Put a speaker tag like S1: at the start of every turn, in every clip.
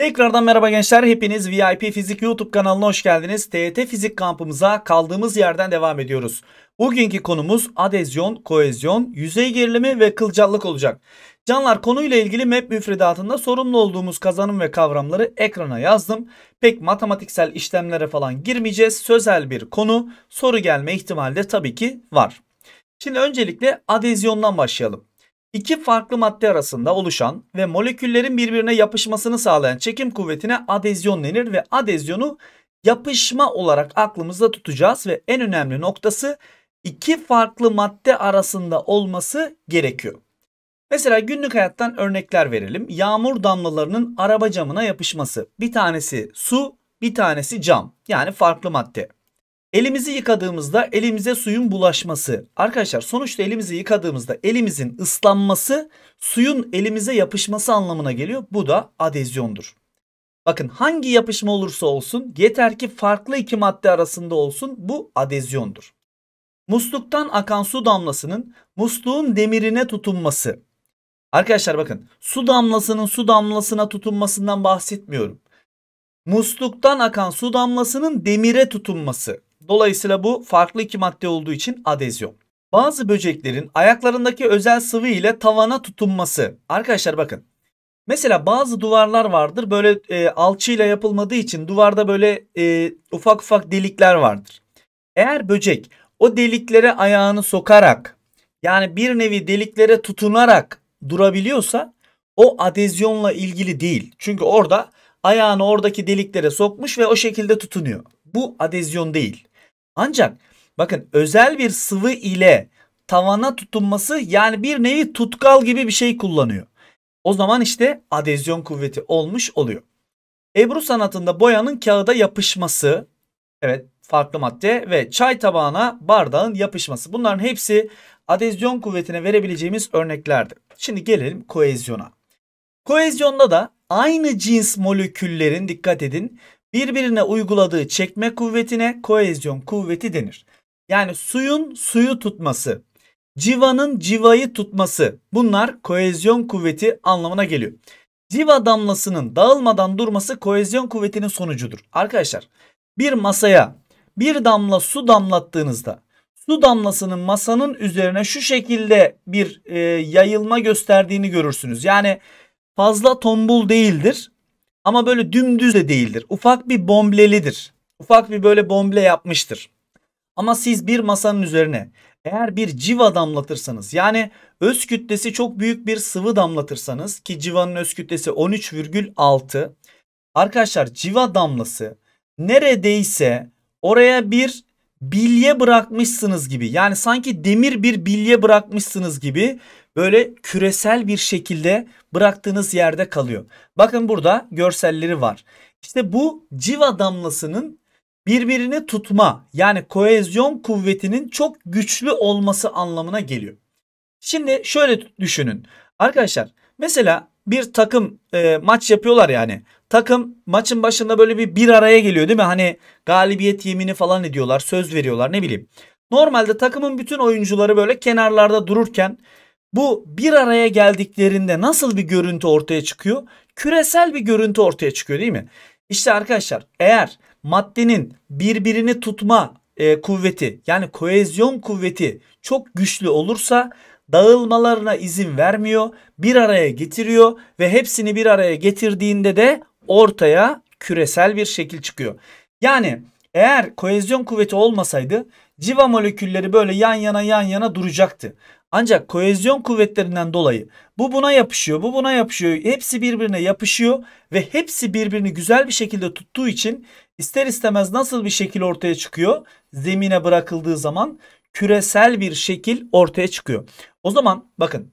S1: Tekrardan merhaba gençler. Hepiniz VIP Fizik YouTube kanalına hoş geldiniz. TET Fizik kampımıza kaldığımız yerden devam ediyoruz. Bugünkü konumuz adezyon, koezyon, yüzey gerilimi ve kılcallık olacak. Canlar konuyla ilgili MEP müfredatında sorumlu olduğumuz kazanım ve kavramları ekrana yazdım. Pek matematiksel işlemlere falan girmeyeceğiz. Sözel bir konu. Soru gelme ihtimali de tabii ki var. Şimdi öncelikle adezyondan başlayalım. İki farklı madde arasında oluşan ve moleküllerin birbirine yapışmasını sağlayan çekim kuvvetine adezyon denir ve adezyonu yapışma olarak aklımızda tutacağız ve en önemli noktası iki farklı madde arasında olması gerekiyor. Mesela günlük hayattan örnekler verelim. Yağmur damlalarının araba camına yapışması. Bir tanesi su, bir tanesi cam. Yani farklı madde. Elimizi yıkadığımızda elimize suyun bulaşması. Arkadaşlar sonuçta elimizi yıkadığımızda elimizin ıslanması suyun elimize yapışması anlamına geliyor. Bu da adezyondur. Bakın hangi yapışma olursa olsun yeter ki farklı iki madde arasında olsun bu adezyondur. Musluktan akan su damlasının musluğun demirine tutunması. Arkadaşlar bakın su damlasının su damlasına tutunmasından bahsetmiyorum. Musluktan akan su damlasının demire tutunması. Dolayısıyla bu farklı iki madde olduğu için adezyon. Bazı böceklerin ayaklarındaki özel sıvı ile tavana tutunması. Arkadaşlar bakın. Mesela bazı duvarlar vardır. Böyle e, alçıyla yapılmadığı için duvarda böyle e, ufak ufak delikler vardır. Eğer böcek o deliklere ayağını sokarak yani bir nevi deliklere tutunarak durabiliyorsa o adezyonla ilgili değil. Çünkü orada ayağını oradaki deliklere sokmuş ve o şekilde tutunuyor. Bu adezyon değil. Ancak bakın özel bir sıvı ile tavana tutunması yani bir nevi tutkal gibi bir şey kullanıyor. O zaman işte adezyon kuvveti olmuş oluyor. Ebru sanatında boyanın kağıda yapışması, evet farklı madde ve çay tabağına bardağın yapışması. Bunların hepsi adezyon kuvvetine verebileceğimiz örneklerdir. Şimdi gelelim koezyona. Koezyonda da aynı cins moleküllerin dikkat edin birbirine uyguladığı çekme kuvvetine koezyon kuvveti denir. Yani suyun suyu tutması, civanın civayı tutması bunlar koezyon kuvveti anlamına geliyor. Civa damlasının dağılmadan durması koezyon kuvvetinin sonucudur. Arkadaşlar bir masaya bir damla su damlattığınızda su damlasının masanın üzerine şu şekilde bir e, yayılma gösterdiğini görürsünüz. Yani fazla tombul değildir ama böyle dümdüz de değildir. Ufak bir bomblelidir. Ufak bir böyle bomble yapmıştır. Ama siz bir masanın üzerine eğer bir civa damlatırsanız yani öz kütlesi çok büyük bir sıvı damlatırsanız ki civanın öz kütlesi 13,6 arkadaşlar civa damlası neredeyse oraya bir bilye bırakmışsınız gibi. Yani sanki demir bir bilye bırakmışsınız gibi böyle küresel bir şekilde bıraktığınız yerde kalıyor. Bakın burada görselleri var. İşte bu civa damlasının birbirini tutma yani koezyon kuvvetinin çok güçlü olması anlamına geliyor. Şimdi şöyle düşünün. Arkadaşlar mesela bir takım e, maç yapıyorlar yani. Takım maçın başında böyle bir bir araya geliyor değil mi? Hani galibiyet yemini falan ediyorlar, söz veriyorlar ne bileyim. Normalde takımın bütün oyuncuları böyle kenarlarda dururken bu bir araya geldiklerinde nasıl bir görüntü ortaya çıkıyor? Küresel bir görüntü ortaya çıkıyor değil mi? İşte arkadaşlar eğer maddenin birbirini tutma e, kuvveti yani kohezyon kuvveti çok güçlü olursa dağılmalarına izin vermiyor, bir araya getiriyor ve hepsini bir araya getirdiğinde de ortaya küresel bir şekil çıkıyor. Yani eğer kohezyon kuvveti olmasaydı civa molekülleri böyle yan yana yan yana duracaktı. Ancak kohezyon kuvvetlerinden dolayı bu buna yapışıyor, bu buna yapışıyor. Hepsi birbirine yapışıyor ve hepsi birbirini güzel bir şekilde tuttuğu için ister istemez nasıl bir şekil ortaya çıkıyor? Zemine bırakıldığı zaman küresel bir şekil ortaya çıkıyor. O zaman bakın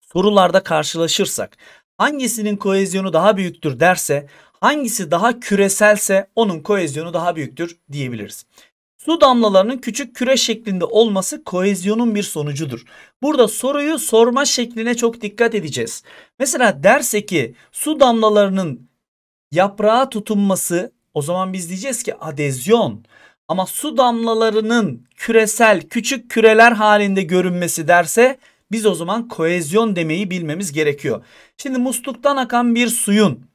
S1: sorularda karşılaşırsak hangisinin koezyonu daha büyüktür derse hangisi daha küreselse onun koezyonu daha büyüktür diyebiliriz. Su damlalarının küçük küre şeklinde olması koezyonun bir sonucudur. Burada soruyu sorma şekline çok dikkat edeceğiz. Mesela derse ki su damlalarının yaprağa tutunması o zaman biz diyeceğiz ki adezyon. Ama su damlalarının küresel küçük küreler halinde görünmesi derse biz o zaman koezyon demeyi bilmemiz gerekiyor. Şimdi musluktan akan bir suyun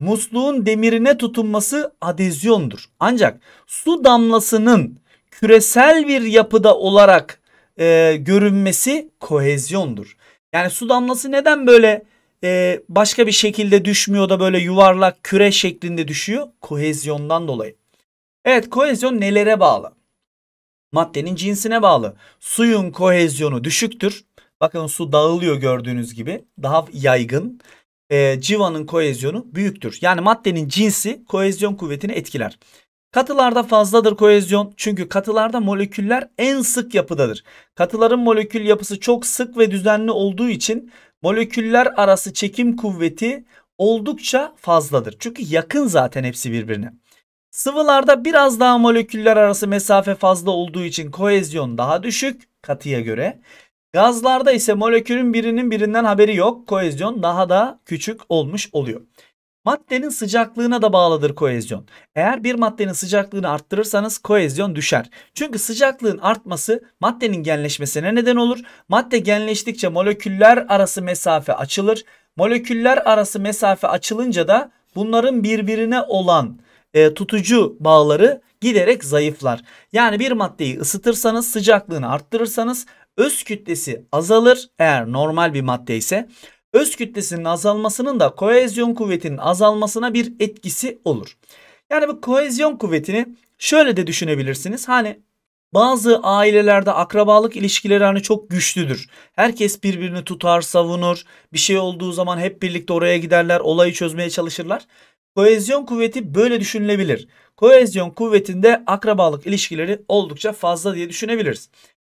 S1: musluğun demirine tutunması adezyondur. Ancak su damlasının küresel bir yapıda olarak e, görünmesi kohezyondur. Yani su damlası neden böyle e, başka bir şekilde düşmüyor da böyle yuvarlak küre şeklinde düşüyor? Kohezyondan dolayı. Evet kohezyon nelere bağlı? Maddenin cinsine bağlı. Suyun kohezyonu düşüktür. Bakın su dağılıyor gördüğünüz gibi. Daha yaygın. Ee, civanın kohezyonu büyüktür. Yani maddenin cinsi kohezyon kuvvetini etkiler. Katılarda fazladır kohezyon çünkü katılarda moleküller en sık yapıdadır. Katıların molekül yapısı çok sık ve düzenli olduğu için moleküller arası çekim kuvveti oldukça fazladır. Çünkü yakın zaten hepsi birbirine. Sıvılarda biraz daha moleküller arası mesafe fazla olduğu için koezyon daha düşük katıya göre. Gazlarda ise molekülün birinin birinden haberi yok. Koezyon daha da küçük olmuş oluyor. Maddenin sıcaklığına da bağlıdır koezyon. Eğer bir maddenin sıcaklığını arttırırsanız koezyon düşer. Çünkü sıcaklığın artması maddenin genleşmesine neden olur. Madde genleştikçe moleküller arası mesafe açılır. Moleküller arası mesafe açılınca da bunların birbirine olan e, tutucu bağları giderek zayıflar. Yani bir maddeyi ısıtırsanız sıcaklığını arttırırsanız öz kütlesi azalır eğer normal bir madde ise. Öz kütlesinin azalmasının da koezyon kuvvetinin azalmasına bir etkisi olur. Yani bu koezyon kuvvetini şöyle de düşünebilirsiniz. Hani bazı ailelerde akrabalık ilişkileri hani çok güçlüdür. Herkes birbirini tutar, savunur. Bir şey olduğu zaman hep birlikte oraya giderler, olayı çözmeye çalışırlar. Koezyon kuvveti böyle düşünülebilir. Koezyon kuvvetinde akrabalık ilişkileri oldukça fazla diye düşünebiliriz.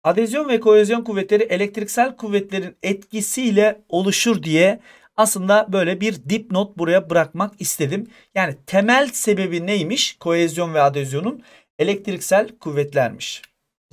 S1: Adezyon ve koezyon kuvvetleri elektriksel kuvvetlerin etkisiyle oluşur diye aslında böyle bir dipnot buraya bırakmak istedim. Yani temel sebebi neymiş? Koezyon ve adezyonun elektriksel kuvvetlermiş.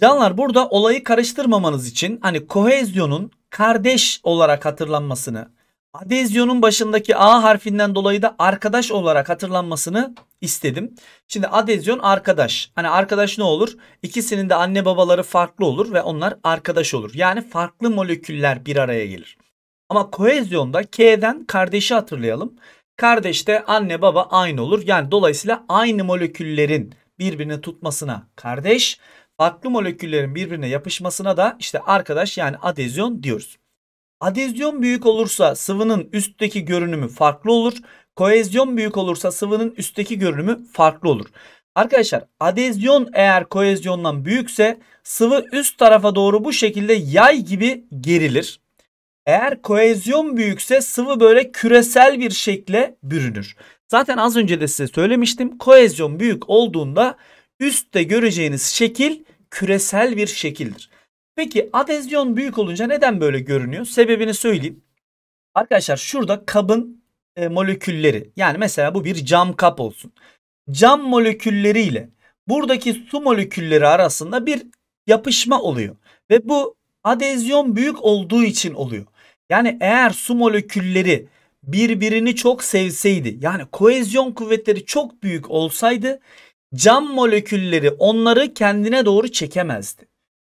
S1: Canlar burada olayı karıştırmamanız için hani kohezyonun kardeş olarak hatırlanmasını, adezyonun başındaki A harfinden dolayı da arkadaş olarak hatırlanmasını istedim. Şimdi adezyon arkadaş. Hani arkadaş ne olur? İkisinin de anne babaları farklı olur ve onlar arkadaş olur. Yani farklı moleküller bir araya gelir. Ama koezyonda K'den kardeşi hatırlayalım. Kardeşte anne baba aynı olur. Yani dolayısıyla aynı moleküllerin birbirini tutmasına kardeş, farklı moleküllerin birbirine yapışmasına da işte arkadaş yani adezyon diyoruz. Adezyon büyük olursa sıvının üstteki görünümü farklı olur. Koezyon büyük olursa sıvının üstteki görünümü farklı olur. Arkadaşlar adezyon eğer koezyondan büyükse sıvı üst tarafa doğru bu şekilde yay gibi gerilir. Eğer koezyon büyükse sıvı böyle küresel bir şekle bürünür. Zaten az önce de size söylemiştim. Koezyon büyük olduğunda üstte göreceğiniz şekil küresel bir şekildir. Peki adezyon büyük olunca neden böyle görünüyor? Sebebini söyleyeyim. Arkadaşlar şurada kabın e, molekülleri yani mesela bu bir cam kap olsun. Cam molekülleri ile buradaki su molekülleri arasında bir yapışma oluyor. Ve bu adezyon büyük olduğu için oluyor. Yani eğer su molekülleri birbirini çok sevseydi yani koezyon kuvvetleri çok büyük olsaydı cam molekülleri onları kendine doğru çekemezdi.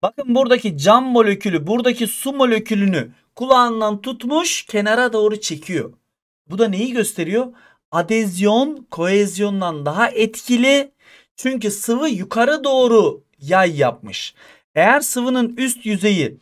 S1: Bakın buradaki cam molekülü, buradaki su molekülünü kulağından tutmuş kenara doğru çekiyor. Bu da neyi gösteriyor? Adezyon koezyondan daha etkili. Çünkü sıvı yukarı doğru yay yapmış. Eğer sıvının üst yüzeyi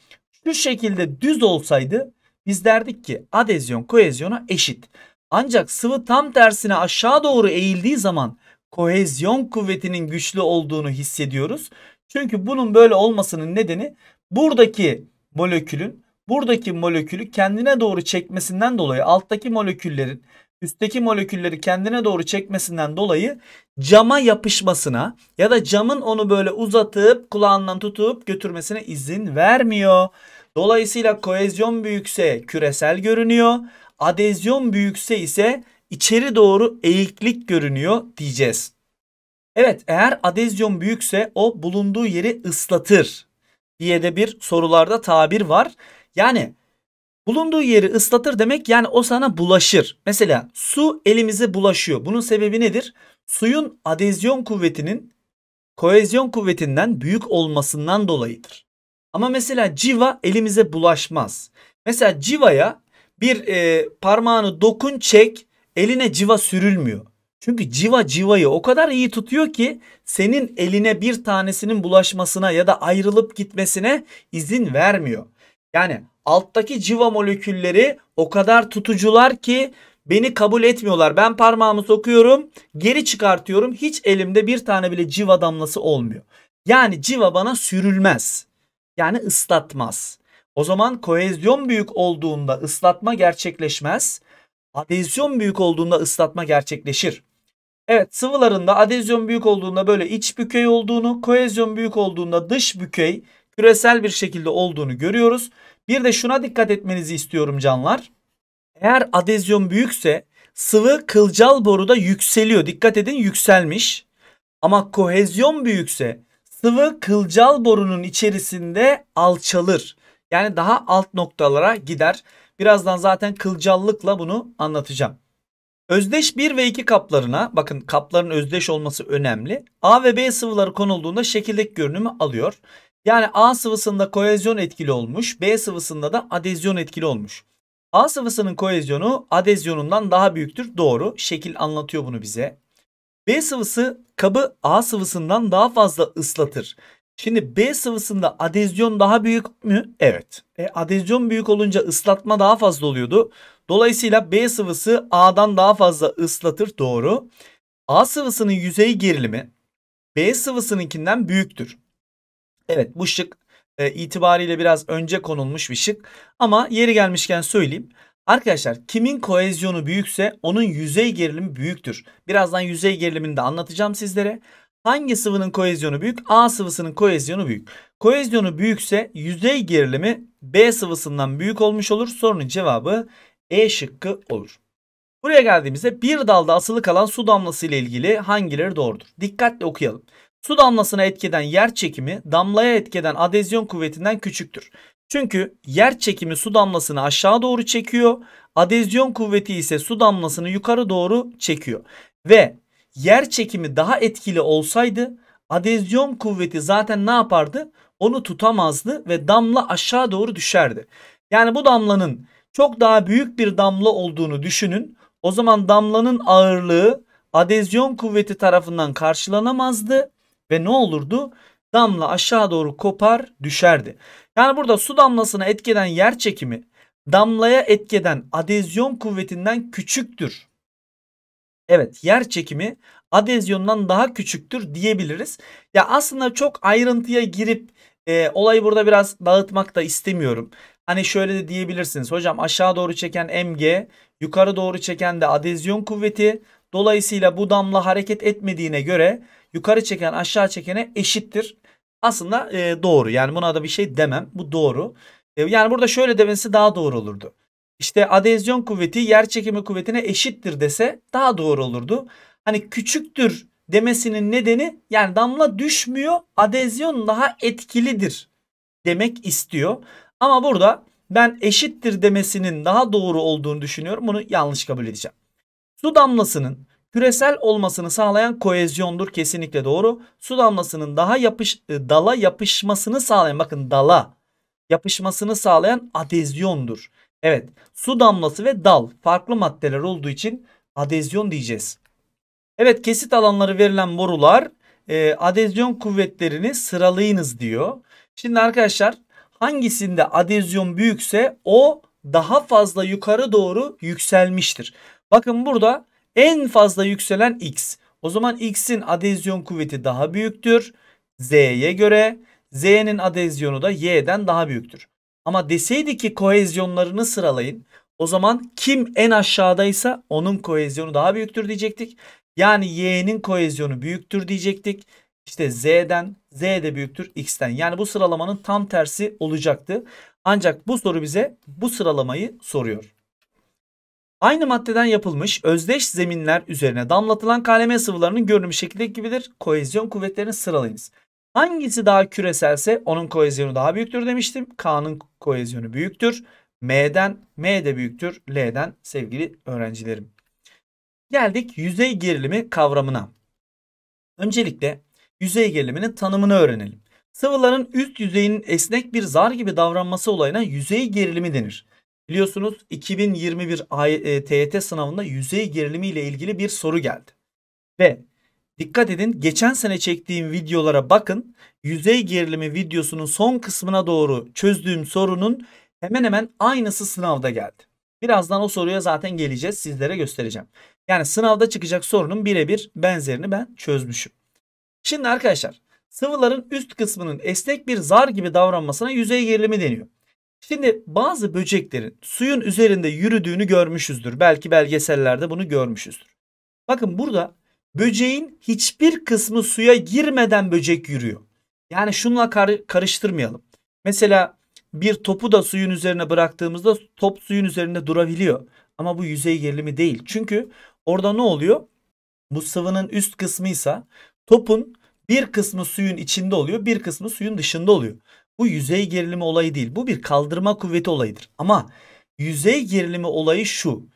S1: şu şekilde düz olsaydı biz derdik ki adezyon koezyona eşit. Ancak sıvı tam tersine aşağı doğru eğildiği zaman kohezyon kuvvetinin güçlü olduğunu hissediyoruz. Çünkü bunun böyle olmasının nedeni buradaki molekülün buradaki molekülü kendine doğru çekmesinden dolayı alttaki moleküllerin üstteki molekülleri kendine doğru çekmesinden dolayı cama yapışmasına ya da camın onu böyle uzatıp kulağından tutup götürmesine izin vermiyor. Dolayısıyla koezyon büyükse küresel görünüyor. Adezyon büyükse ise içeri doğru eğiklik görünüyor diyeceğiz. Evet eğer adezyon büyükse o bulunduğu yeri ıslatır diye de bir sorularda tabir var. Yani bulunduğu yeri ıslatır demek yani o sana bulaşır. Mesela su elimize bulaşıyor. Bunun sebebi nedir? Suyun adezyon kuvvetinin koezyon kuvvetinden büyük olmasından dolayıdır. Ama mesela civa elimize bulaşmaz. Mesela civaya bir e, parmağını dokun çek eline civa sürülmüyor. Çünkü civa civayı o kadar iyi tutuyor ki senin eline bir tanesinin bulaşmasına ya da ayrılıp gitmesine izin vermiyor. Yani alttaki civa molekülleri o kadar tutucular ki beni kabul etmiyorlar. Ben parmağımı sokuyorum, geri çıkartıyorum. Hiç elimde bir tane bile civa damlası olmuyor. Yani civa bana sürülmez. Yani ıslatmaz. O zaman koezyon büyük olduğunda ıslatma gerçekleşmez. Adezyon büyük olduğunda ıslatma gerçekleşir. Evet sıvılarında adezyon büyük olduğunda böyle iç bükey olduğunu, koezyon büyük olduğunda dış bükey küresel bir şekilde olduğunu görüyoruz. Bir de şuna dikkat etmenizi istiyorum canlar. Eğer adezyon büyükse sıvı kılcal boruda yükseliyor. Dikkat edin yükselmiş. Ama kohezyon büyükse sıvı kılcal borunun içerisinde alçalır. Yani daha alt noktalara gider. Birazdan zaten kılcallıkla bunu anlatacağım. Özdeş 1 ve 2 kaplarına bakın kapların özdeş olması önemli. A ve B sıvıları konulduğunda şekildeki görünümü alıyor. Yani A sıvısında koezyon etkili olmuş, B sıvısında da adezyon etkili olmuş. A sıvısının koezyonu adezyonundan daha büyüktür. Doğru. Şekil anlatıyor bunu bize. B sıvısı kabı A sıvısından daha fazla ıslatır. Şimdi B sıvısında adezyon daha büyük mü? Evet. E, adezyon büyük olunca ıslatma daha fazla oluyordu. Dolayısıyla B sıvısı A'dan daha fazla ıslatır doğru. A sıvısının yüzey gerilimi B sıvısınınkinden büyüktür. Evet bu şık e, itibariyle biraz önce konulmuş bir şık. Ama yeri gelmişken söyleyeyim. Arkadaşlar kimin koezyonu büyükse onun yüzey gerilimi büyüktür. Birazdan yüzey gerilimini de anlatacağım sizlere. Hangi sıvının koezyonu büyük? A sıvısının koezyonu büyük. Koezyonu büyükse yüzey gerilimi B sıvısından büyük olmuş olur. Sorunun cevabı e şıkkı olur. Buraya geldiğimizde bir dalda asılı kalan su damlası ile ilgili hangileri doğrudur? Dikkatle okuyalım. Su damlasına etkeden yer çekimi damlaya etkeden adezyon kuvvetinden küçüktür. Çünkü yer çekimi su damlasını aşağı doğru çekiyor. Adezyon kuvveti ise su damlasını yukarı doğru çekiyor. Ve yer çekimi daha etkili olsaydı adezyon kuvveti zaten ne yapardı? Onu tutamazdı ve damla aşağı doğru düşerdi. Yani bu damlanın çok daha büyük bir damla olduğunu düşünün. O zaman damlanın ağırlığı adezyon kuvveti tarafından karşılanamazdı ve ne olurdu? Damla aşağı doğru kopar düşerdi. Yani burada su damlasına etkeden yer çekimi damlaya etkeden adezyon kuvvetinden küçüktür. Evet yer çekimi adezyondan daha küçüktür diyebiliriz. Ya aslında çok ayrıntıya girip e, olayı burada biraz dağıtmak da istemiyorum. Hani şöyle de diyebilirsiniz. Hocam aşağı doğru çeken MG, yukarı doğru çeken de adezyon kuvveti. Dolayısıyla bu damla hareket etmediğine göre yukarı çeken aşağı çekene eşittir. Aslında e, doğru. Yani buna da bir şey demem. Bu doğru. E, yani burada şöyle demesi daha doğru olurdu. İşte adezyon kuvveti yer çekimi kuvvetine eşittir dese daha doğru olurdu. Hani küçüktür demesinin nedeni yani damla düşmüyor adezyon daha etkilidir demek istiyor. Ama burada ben eşittir demesinin daha doğru olduğunu düşünüyorum. Bunu yanlış kabul edeceğim. Su damlasının küresel olmasını sağlayan koezyondur kesinlikle doğru. Su damlasının daha yapış e, dala yapışmasını sağlayan bakın dala yapışmasını sağlayan adezyondur. Evet su damlası ve dal farklı maddeler olduğu için adezyon diyeceğiz. Evet kesit alanları verilen borular e, adezyon kuvvetlerini sıralayınız diyor. Şimdi arkadaşlar hangisinde adezyon büyükse o daha fazla yukarı doğru yükselmiştir. Bakın burada en fazla yükselen X. O zaman X'in adezyon kuvveti daha büyüktür. Z'ye göre Z'nin adezyonu da Y'den daha büyüktür. Ama deseydi ki kohezyonlarını sıralayın. O zaman kim en aşağıdaysa onun kohezyonu daha büyüktür diyecektik. Yani Y'nin kohezyonu büyüktür diyecektik. İşte Z'den Z de büyüktür X'ten. Yani bu sıralamanın tam tersi olacaktı. Ancak bu soru bize bu sıralamayı soruyor. Aynı maddeden yapılmış özdeş zeminler üzerine damlatılan KLM sıvılarının görünümü şekildeki gibidir. Koezyon kuvvetlerini sıralayınız. Hangisi daha küreselse onun koezyonu daha büyüktür demiştim. K'nın koezyonu büyüktür. M'den M de büyüktür. L'den sevgili öğrencilerim. Geldik yüzey gerilimi kavramına. Öncelikle yüzey geriliminin tanımını öğrenelim. Sıvıların üst yüzeyinin esnek bir zar gibi davranması olayına yüzey gerilimi denir. Biliyorsunuz 2021 e, TYT sınavında yüzey gerilimi ile ilgili bir soru geldi. Ve dikkat edin geçen sene çektiğim videolara bakın. Yüzey gerilimi videosunun son kısmına doğru çözdüğüm sorunun hemen hemen aynısı sınavda geldi. Birazdan o soruya zaten geleceğiz sizlere göstereceğim. Yani sınavda çıkacak sorunun birebir benzerini ben çözmüşüm. Şimdi arkadaşlar sıvıların üst kısmının esnek bir zar gibi davranmasına yüzey gerilimi deniyor. Şimdi bazı böceklerin suyun üzerinde yürüdüğünü görmüşüzdür. Belki belgesellerde bunu görmüşüzdür. Bakın burada böceğin hiçbir kısmı suya girmeden böcek yürüyor. Yani şunla kar karıştırmayalım. Mesela bir topu da suyun üzerine bıraktığımızda top suyun üzerinde durabiliyor. Ama bu yüzey gerilimi değil. Çünkü orada ne oluyor? Bu sıvının üst kısmıysa topun bir kısmı suyun içinde oluyor, bir kısmı suyun dışında oluyor. Bu yüzey gerilimi olayı değil. Bu bir kaldırma kuvveti olayıdır. Ama yüzey gerilimi olayı şu.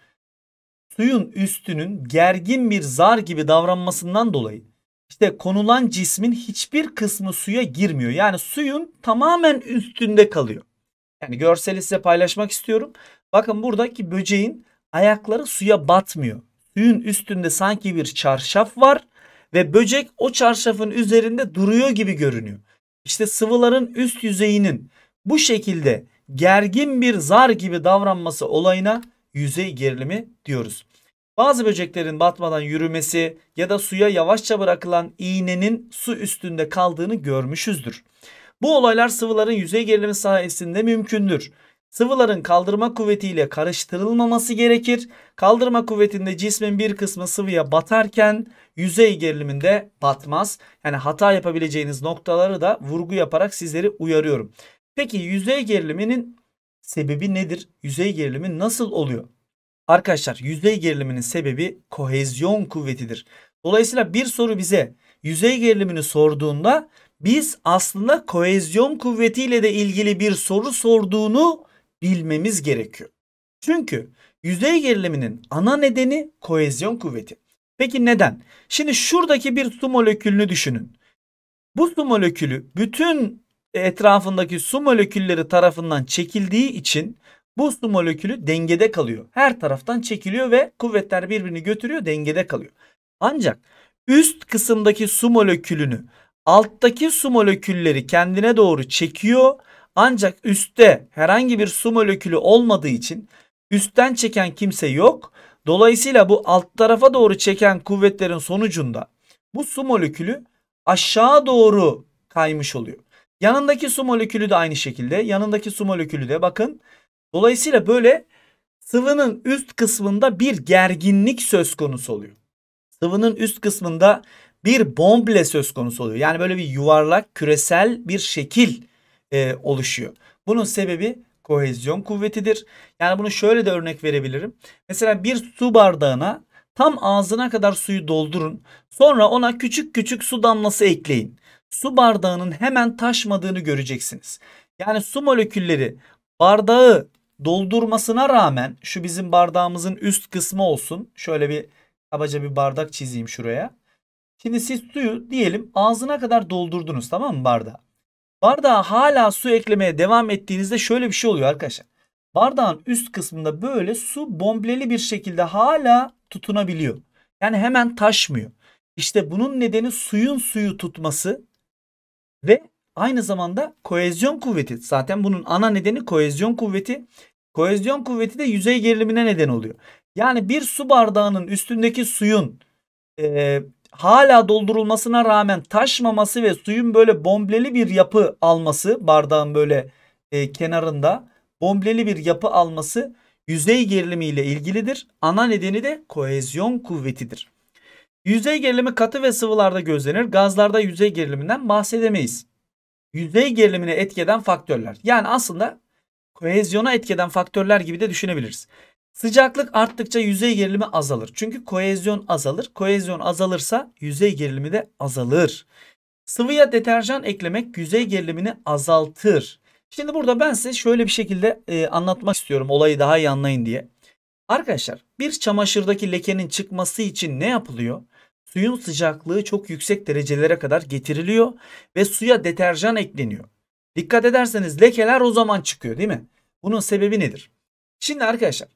S1: Suyun üstünün gergin bir zar gibi davranmasından dolayı işte konulan cismin hiçbir kısmı suya girmiyor. Yani suyun tamamen üstünde kalıyor. Yani görseli size paylaşmak istiyorum. Bakın buradaki böceğin ayakları suya batmıyor. Suyun üstünde sanki bir çarşaf var ve böcek o çarşafın üzerinde duruyor gibi görünüyor. İşte sıvıların üst yüzeyinin bu şekilde gergin bir zar gibi davranması olayına yüzey gerilimi diyoruz. Bazı böceklerin batmadan yürümesi ya da suya yavaşça bırakılan iğnenin su üstünde kaldığını görmüşüzdür. Bu olaylar sıvıların yüzey gerilimi sayesinde mümkündür. Sıvıların kaldırma kuvvetiyle karıştırılmaması gerekir. Kaldırma kuvvetinde cismin bir kısmı sıvıya batarken yüzey geriliminde batmaz. Yani hata yapabileceğiniz noktaları da vurgu yaparak sizleri uyarıyorum. Peki yüzey geriliminin sebebi nedir? Yüzey gerilimi nasıl oluyor? Arkadaşlar yüzey geriliminin sebebi kohezyon kuvvetidir. Dolayısıyla bir soru bize yüzey gerilimini sorduğunda biz aslında kohezyon kuvvetiyle de ilgili bir soru sorduğunu bilmemiz gerekiyor. Çünkü yüzey geriliminin ana nedeni kohezyon kuvveti. Peki neden? Şimdi şuradaki bir su molekülünü düşünün. Bu su molekülü bütün etrafındaki su molekülleri tarafından çekildiği için bu su molekülü dengede kalıyor. Her taraftan çekiliyor ve kuvvetler birbirini götürüyor dengede kalıyor. Ancak üst kısımdaki su molekülünü alttaki su molekülleri kendine doğru çekiyor ancak üstte herhangi bir su molekülü olmadığı için üstten çeken kimse yok. Dolayısıyla bu alt tarafa doğru çeken kuvvetlerin sonucunda bu su molekülü aşağı doğru kaymış oluyor. Yanındaki su molekülü de aynı şekilde. Yanındaki su molekülü de bakın. Dolayısıyla böyle sıvının üst kısmında bir gerginlik söz konusu oluyor. Sıvının üst kısmında bir bomble söz konusu oluyor. Yani böyle bir yuvarlak küresel bir şekil e, oluşuyor. Bunun sebebi kohezyon kuvvetidir. Yani bunu şöyle de örnek verebilirim. Mesela bir su bardağına tam ağzına kadar suyu doldurun. Sonra ona küçük küçük su damlası ekleyin. Su bardağının hemen taşmadığını göreceksiniz. Yani su molekülleri bardağı doldurmasına rağmen şu bizim bardağımızın üst kısmı olsun. Şöyle bir kabaca bir bardak çizeyim şuraya. Şimdi siz suyu diyelim ağzına kadar doldurdunuz tamam mı bardağı? Bardağa hala su eklemeye devam ettiğinizde şöyle bir şey oluyor arkadaşlar. Bardağın üst kısmında böyle su bombleli bir şekilde hala tutunabiliyor. Yani hemen taşmıyor. İşte bunun nedeni suyun suyu tutması ve aynı zamanda koezyon kuvveti. Zaten bunun ana nedeni koezyon kuvveti. Koezyon kuvveti de yüzey gerilimine neden oluyor. Yani bir su bardağının üstündeki suyun e, hala doldurulmasına rağmen taşmaması ve suyun böyle bombleli bir yapı alması bardağın böyle e, kenarında bombleli bir yapı alması yüzey gerilimi ile ilgilidir. Ana nedeni de kohezyon kuvvetidir. Yüzey gerilimi katı ve sıvılarda gözlenir. Gazlarda yüzey geriliminden bahsedemeyiz. Yüzey gerilimine etkeden faktörler. Yani aslında kohezyona etkeden faktörler gibi de düşünebiliriz. Sıcaklık arttıkça yüzey gerilimi azalır. Çünkü koezyon azalır. Koezyon azalırsa yüzey gerilimi de azalır. Sıvıya deterjan eklemek yüzey gerilimini azaltır. Şimdi burada ben size şöyle bir şekilde e, anlatmak istiyorum olayı daha iyi anlayın diye. Arkadaşlar bir çamaşırdaki lekenin çıkması için ne yapılıyor? Suyun sıcaklığı çok yüksek derecelere kadar getiriliyor ve suya deterjan ekleniyor. Dikkat ederseniz lekeler o zaman çıkıyor değil mi? Bunun sebebi nedir? Şimdi arkadaşlar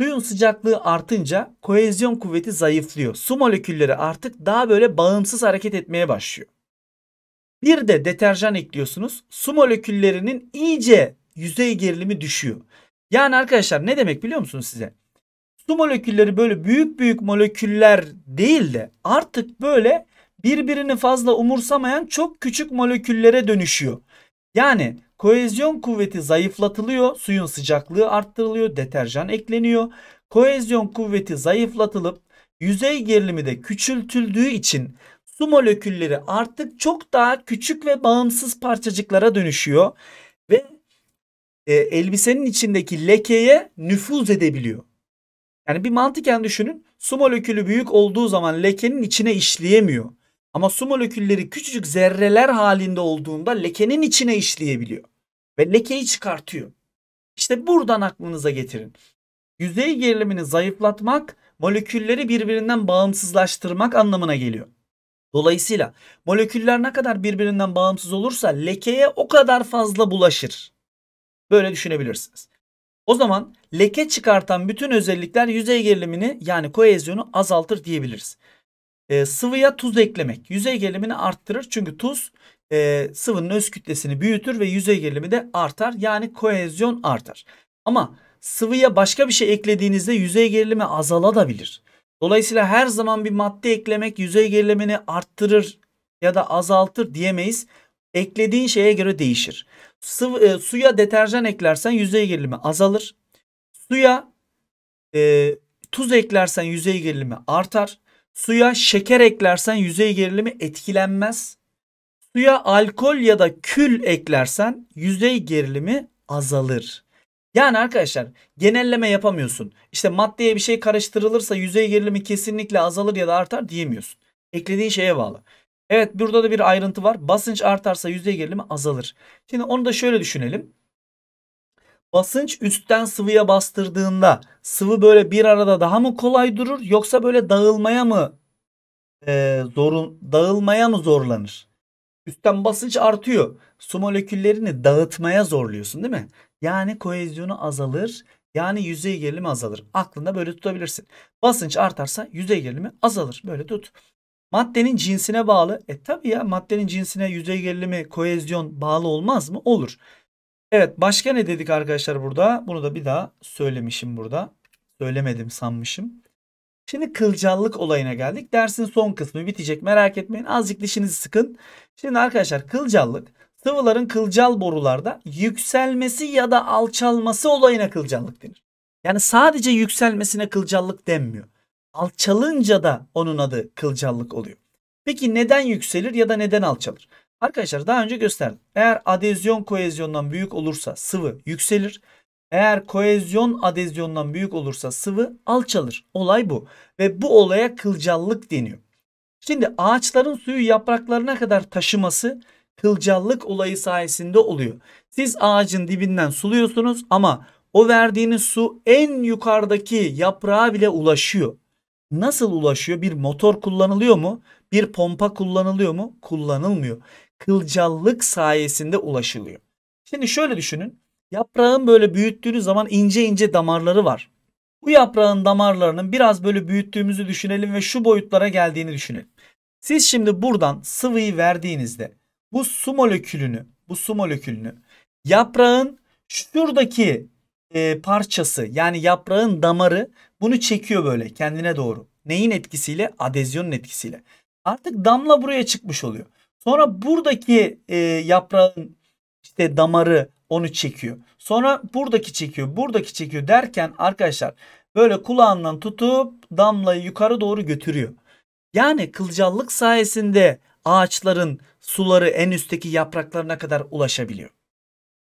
S1: Suyun sıcaklığı artınca koezyon kuvveti zayıflıyor. Su molekülleri artık daha böyle bağımsız hareket etmeye başlıyor. Bir de deterjan ekliyorsunuz. Su moleküllerinin iyice yüzey gerilimi düşüyor. Yani arkadaşlar ne demek biliyor musunuz size? Su molekülleri böyle büyük büyük moleküller değil de artık böyle birbirini fazla umursamayan çok küçük moleküllere dönüşüyor. Yani Koezyon kuvveti zayıflatılıyor. Suyun sıcaklığı arttırılıyor. Deterjan ekleniyor. Koezyon kuvveti zayıflatılıp yüzey gerilimi de küçültüldüğü için su molekülleri artık çok daha küçük ve bağımsız parçacıklara dönüşüyor ve e, elbisenin içindeki lekeye nüfuz edebiliyor. Yani bir mantıken düşünün su molekülü büyük olduğu zaman lekenin içine işleyemiyor. Ama su molekülleri küçücük zerreler halinde olduğunda lekenin içine işleyebiliyor. Ve lekeyi çıkartıyor. İşte buradan aklınıza getirin. Yüzey gerilimini zayıflatmak molekülleri birbirinden bağımsızlaştırmak anlamına geliyor. Dolayısıyla moleküller ne kadar birbirinden bağımsız olursa lekeye o kadar fazla bulaşır. Böyle düşünebilirsiniz. O zaman leke çıkartan bütün özellikler yüzey gerilimini yani koezyonu azaltır diyebiliriz. E, sıvıya tuz eklemek yüzey gerilimini arttırır. Çünkü tuz e, sıvının öz kütlesini büyütür ve yüzey gerilimi de artar. Yani kohezyon artar. Ama sıvıya başka bir şey eklediğinizde yüzey gerilimi azalabilir. Dolayısıyla her zaman bir madde eklemek yüzey gerilimini arttırır ya da azaltır diyemeyiz. Eklediğin şeye göre değişir. Sıvı, e, suya deterjan eklersen yüzey gerilimi azalır. Suya e, tuz eklersen yüzey gerilimi artar. Suya şeker eklersen yüzey gerilimi etkilenmez. Suya alkol ya da kül eklersen yüzey gerilimi azalır. Yani arkadaşlar genelleme yapamıyorsun. İşte maddeye bir şey karıştırılırsa yüzey gerilimi kesinlikle azalır ya da artar diyemiyorsun. Eklediğin şeye bağlı. Evet burada da bir ayrıntı var. Basınç artarsa yüzey gerilimi azalır. Şimdi onu da şöyle düşünelim. Basınç üstten sıvıya bastırdığında sıvı böyle bir arada daha mı kolay durur yoksa böyle dağılmaya mı e, zorun dağılmaya mı zorlanır? Üstten basınç artıyor. Su moleküllerini dağıtmaya zorluyorsun değil mi? Yani koezyonu azalır. Yani yüzey gerilimi azalır. Aklında böyle tutabilirsin. Basınç artarsa yüzey gerilimi azalır. Böyle tut. Maddenin cinsine bağlı. E tabi ya maddenin cinsine yüzey gerilimi, koezyon bağlı olmaz mı? Olur. Evet başka ne dedik arkadaşlar burada? Bunu da bir daha söylemişim burada. Söylemedim sanmışım. Şimdi kılcallık olayına geldik. Dersin son kısmı bitecek merak etmeyin. Azıcık dişinizi sıkın. Şimdi arkadaşlar kılcallık sıvıların kılcal borularda yükselmesi ya da alçalması olayına kılcallık denir. Yani sadece yükselmesine kılcallık denmiyor. Alçalınca da onun adı kılcallık oluyor. Peki neden yükselir ya da neden alçalır? Arkadaşlar daha önce gösterdim. Eğer adezyon koezyondan büyük olursa sıvı yükselir. Eğer koezyon adezyondan büyük olursa sıvı alçalır. Olay bu. Ve bu olaya kılcallık deniyor. Şimdi ağaçların suyu yapraklarına kadar taşıması kılcallık olayı sayesinde oluyor. Siz ağacın dibinden suluyorsunuz ama o verdiğiniz su en yukarıdaki yaprağa bile ulaşıyor. Nasıl ulaşıyor? Bir motor kullanılıyor mu? Bir pompa kullanılıyor mu? Kullanılmıyor kılcallık sayesinde ulaşılıyor. Şimdi şöyle düşünün. Yaprağın böyle büyüttüğünüz zaman ince ince damarları var. Bu yaprağın damarlarının biraz böyle büyüttüğümüzü düşünelim ve şu boyutlara geldiğini düşünelim. Siz şimdi buradan sıvıyı verdiğinizde bu su molekülünü, bu su molekülünü yaprağın şuradaki e, parçası yani yaprağın damarı bunu çekiyor böyle kendine doğru. Neyin etkisiyle? Adezyonun etkisiyle. Artık damla buraya çıkmış oluyor. Sonra buradaki e, yaprağın işte damarı onu çekiyor. Sonra buradaki çekiyor, buradaki çekiyor derken arkadaşlar böyle kulağından tutup damlayı yukarı doğru götürüyor. Yani kılcallık sayesinde ağaçların suları en üstteki yapraklarına kadar ulaşabiliyor.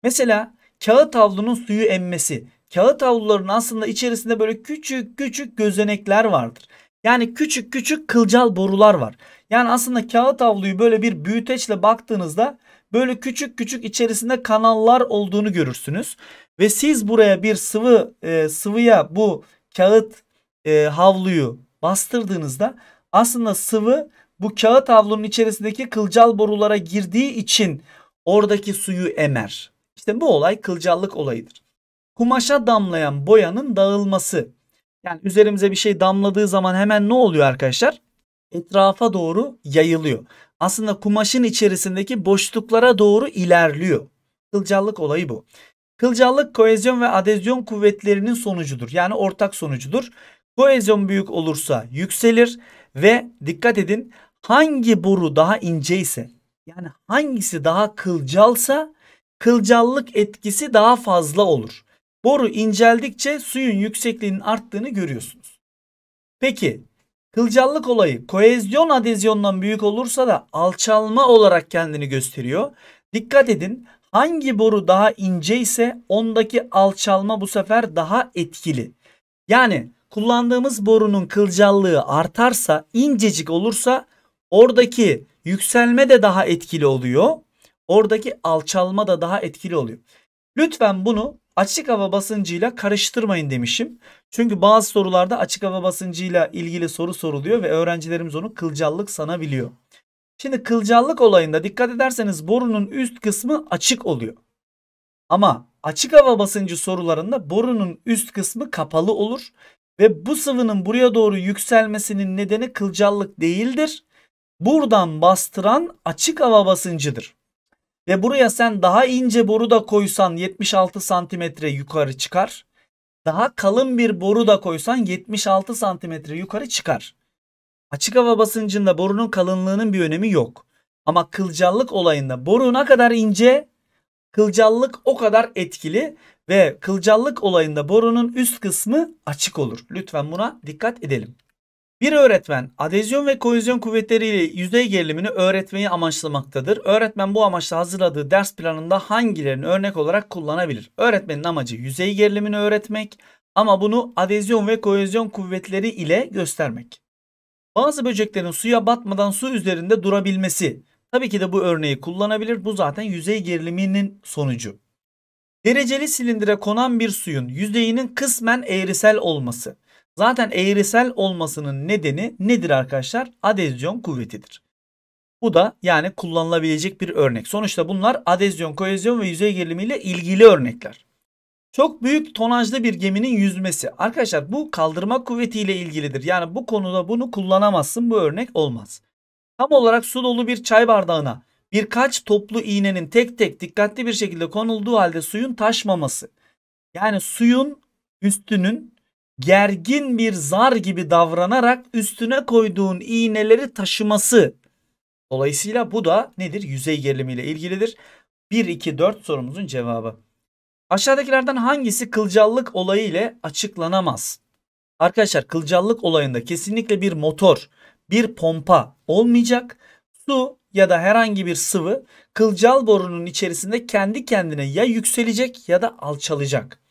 S1: Mesela kağıt havlunun suyu emmesi. Kağıt havluların aslında içerisinde böyle küçük küçük gözenekler vardır. Yani küçük küçük kılcal borular var. Yani aslında kağıt havluyu böyle bir büyüteçle baktığınızda böyle küçük küçük içerisinde kanallar olduğunu görürsünüz. Ve siz buraya bir sıvı e, sıvıya bu kağıt e, havluyu bastırdığınızda aslında sıvı bu kağıt havlunun içerisindeki kılcal borulara girdiği için oradaki suyu emer. İşte bu olay kılcallık olayıdır. Kumaşa damlayan boyanın dağılması. Yani üzerimize bir şey damladığı zaman hemen ne oluyor arkadaşlar? Etrafa doğru yayılıyor. Aslında kumaşın içerisindeki boşluklara doğru ilerliyor. Kılcallık olayı bu. Kılcallık kohezyon ve adezyon kuvvetlerinin sonucudur. Yani ortak sonucudur. Kohezyon büyük olursa yükselir ve dikkat edin hangi boru daha ince ise yani hangisi daha kılcalsa kılcallık etkisi daha fazla olur. Boru inceldikçe suyun yüksekliğinin arttığını görüyorsunuz. Peki kılcallık olayı koezyon adezyondan büyük olursa da alçalma olarak kendini gösteriyor. Dikkat edin hangi boru daha ince ise ondaki alçalma bu sefer daha etkili. Yani kullandığımız borunun kılcallığı artarsa incecik olursa oradaki yükselme de daha etkili oluyor. Oradaki alçalma da daha etkili oluyor. Lütfen bunu açık hava basıncıyla karıştırmayın demişim. Çünkü bazı sorularda açık hava basıncıyla ilgili soru soruluyor ve öğrencilerimiz onu kılcallık sanabiliyor. Şimdi kılcallık olayında dikkat ederseniz borunun üst kısmı açık oluyor. Ama açık hava basıncı sorularında borunun üst kısmı kapalı olur ve bu sıvının buraya doğru yükselmesinin nedeni kılcallık değildir. Buradan bastıran açık hava basıncıdır. Ve buraya sen daha ince boru da koysan 76 santimetre yukarı çıkar. Daha kalın bir boru da koysan 76 santimetre yukarı çıkar. Açık hava basıncında borunun kalınlığının bir önemi yok. Ama kılcallık olayında boru ne kadar ince kılcallık o kadar etkili ve kılcallık olayında borunun üst kısmı açık olur. Lütfen buna dikkat edelim. Bir öğretmen adezyon ve koizyon kuvvetleriyle yüzey gerilimini öğretmeyi amaçlamaktadır. Öğretmen bu amaçla hazırladığı ders planında hangilerini örnek olarak kullanabilir? Öğretmenin amacı yüzey gerilimini öğretmek ama bunu adezyon ve koizyon kuvvetleri ile göstermek. Bazı böceklerin suya batmadan su üzerinde durabilmesi. Tabii ki de bu örneği kullanabilir. Bu zaten yüzey geriliminin sonucu. Dereceli silindire konan bir suyun yüzeyinin kısmen eğrisel olması. Zaten eğrisel olmasının nedeni nedir arkadaşlar? Adezyon kuvvetidir. Bu da yani kullanılabilecek bir örnek. Sonuçta bunlar adezyon, kohezyon ve yüzey gerilimiyle ilgili örnekler. Çok büyük tonajlı bir geminin yüzmesi. Arkadaşlar bu kaldırma kuvvetiyle ilgilidir. Yani bu konuda bunu kullanamazsın. Bu örnek olmaz. Tam olarak su dolu bir çay bardağına birkaç toplu iğnenin tek tek dikkatli bir şekilde konulduğu halde suyun taşmaması. Yani suyun üstünün gergin bir zar gibi davranarak üstüne koyduğun iğneleri taşıması. Dolayısıyla bu da nedir? Yüzey gerilimiyle ilgilidir. 1 2 4 sorumuzun cevabı. Aşağıdakilerden hangisi kılcallık olayı ile açıklanamaz? Arkadaşlar kılcallık olayında kesinlikle bir motor, bir pompa olmayacak. Su ya da herhangi bir sıvı kılcal borunun içerisinde kendi kendine ya yükselecek ya da alçalacak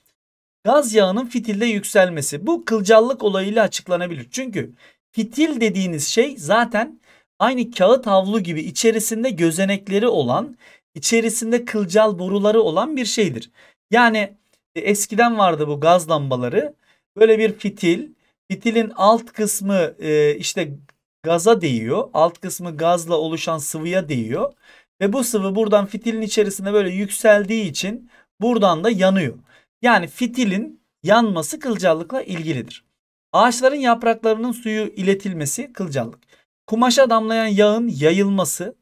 S1: gaz yağının fitilde yükselmesi. Bu kılcallık olayıyla açıklanabilir. Çünkü fitil dediğiniz şey zaten aynı kağıt havlu gibi içerisinde gözenekleri olan, içerisinde kılcal boruları olan bir şeydir. Yani e, eskiden vardı bu gaz lambaları. Böyle bir fitil, fitilin alt kısmı e, işte gaza değiyor. Alt kısmı gazla oluşan sıvıya değiyor. Ve bu sıvı buradan fitilin içerisinde böyle yükseldiği için buradan da yanıyor. Yani fitilin yanması kılcallıkla ilgilidir. Ağaçların yapraklarının suyu iletilmesi kılcallık. Kumaşa damlayan yağın yayılması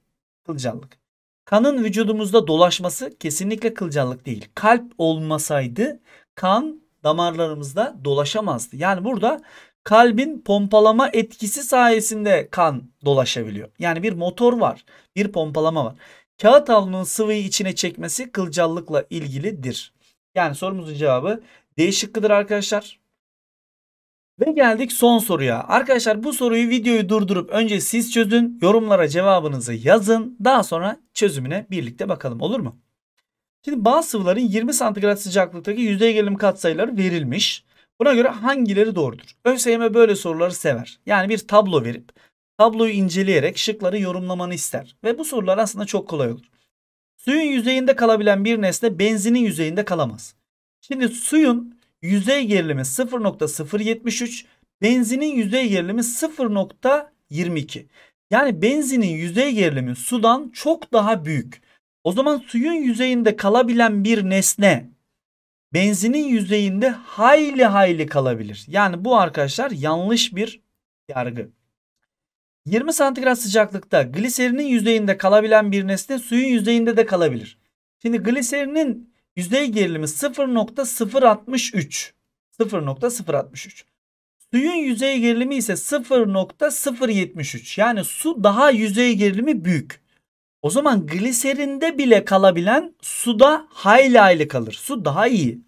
S1: kılcallık. Kanın vücudumuzda dolaşması kesinlikle kılcallık değil. Kalp olmasaydı kan damarlarımızda dolaşamazdı. Yani burada kalbin pompalama etkisi sayesinde kan dolaşabiliyor. Yani bir motor var, bir pompalama var. Kağıt havlunun sıvıyı içine çekmesi kılcallıkla ilgilidir. Yani sorumuzun cevabı D şıkkıdır arkadaşlar. Ve geldik son soruya. Arkadaşlar bu soruyu videoyu durdurup önce siz çözün. Yorumlara cevabınızı yazın. Daha sonra çözümüne birlikte bakalım olur mu? Şimdi bazı sıvıların 20 santigrat sıcaklıktaki yüzey gerilim katsayıları verilmiş. Buna göre hangileri doğrudur? ÖSYM böyle soruları sever. Yani bir tablo verip tabloyu inceleyerek şıkları yorumlamanı ister. Ve bu sorular aslında çok kolay olur. Suyun yüzeyinde kalabilen bir nesne benzinin yüzeyinde kalamaz. Şimdi suyun yüzey gerilimi 0.073, benzinin yüzey gerilimi 0.22. Yani benzinin yüzey gerilimi sudan çok daha büyük. O zaman suyun yüzeyinde kalabilen bir nesne benzinin yüzeyinde hayli hayli kalabilir. Yani bu arkadaşlar yanlış bir yargı. 20 santigrat sıcaklıkta gliserinin yüzeyinde kalabilen bir nesne suyun yüzeyinde de kalabilir. Şimdi gliserinin yüzey gerilimi 0.063. 0.063. Suyun yüzey gerilimi ise 0.073. Yani su daha yüzey gerilimi büyük. O zaman gliserinde bile kalabilen suda hayli hayli kalır. Su daha iyi.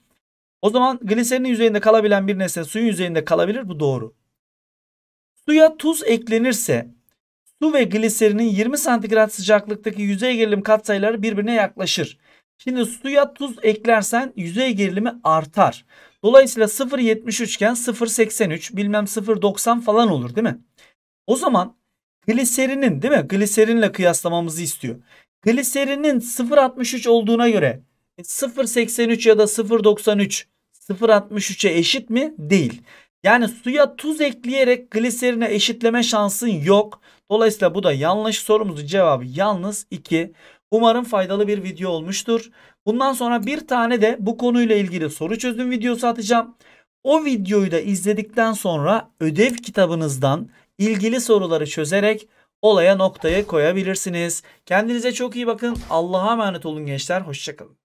S1: O zaman gliserinin yüzeyinde kalabilen bir nesne suyun yüzeyinde kalabilir. Bu doğru. Suya tuz eklenirse su ve gliserinin 20 santigrat sıcaklıktaki yüzey gerilim katsayıları birbirine yaklaşır. Şimdi suya tuz eklersen yüzey gerilimi artar. Dolayısıyla 0.73 iken 0.83 bilmem 0.90 falan olur değil mi? O zaman gliserinin değil mi? Gliserinle kıyaslamamızı istiyor. Gliserinin 0.63 olduğuna göre 0.83 e, ya da 0.93 0.63'e eşit mi? Değil. Yani suya tuz ekleyerek gliserine eşitleme şansın yok. Dolayısıyla bu da yanlış. Sorumuzun cevabı yalnız 2. Umarım faydalı bir video olmuştur. Bundan sonra bir tane de bu konuyla ilgili soru çözüm videosu atacağım. O videoyu da izledikten sonra ödev kitabınızdan ilgili soruları çözerek olaya noktaya koyabilirsiniz. Kendinize çok iyi bakın. Allah'a emanet olun gençler. Hoşçakalın.